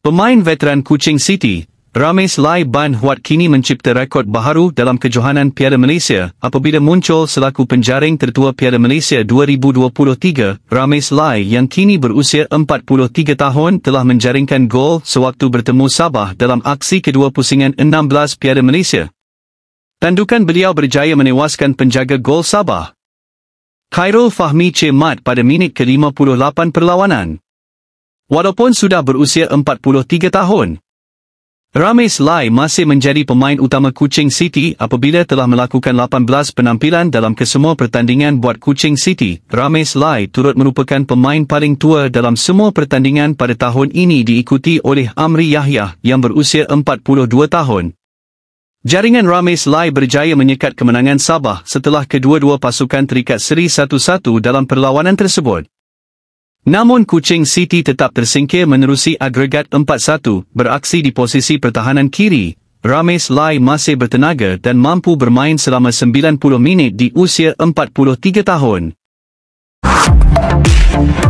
Pemain veteran Kuching City, Ramis Lai Ban Huat kini mencipta rekod baharu dalam kejohanan Piala Malaysia apabila muncul selaku penjaring tertua Piala Malaysia 2023. Ramis Lai yang kini berusia 43 tahun telah menjaringkan gol sewaktu bertemu Sabah dalam aksi kedua pusingan 16 Piala Malaysia. Tandukan beliau berjaya menewaskan penjaga gol Sabah. Khairul Fahmi Cemat pada minit ke-58 perlawanan. Walaupun sudah berusia 43 tahun, Ramis Lai masih menjadi pemain utama Kuching City apabila telah melakukan 18 penampilan dalam kesemua pertandingan buat Kuching City. Ramis Lai turut merupakan pemain paling tua dalam semua pertandingan pada tahun ini diikuti oleh Amri Yahya yang berusia 42 tahun. Jaringan Ramis Lai berjaya menyekat kemenangan Sabah setelah kedua-dua pasukan terikat seri 1-1 dalam perlawanan tersebut. Namun Kuching City tetap tersingkir menerusi agregat 4-1, beraksi di posisi pertahanan kiri. Rames Lai masih bertenaga dan mampu bermain selama 90 minit di usia 43 tahun. Thank you.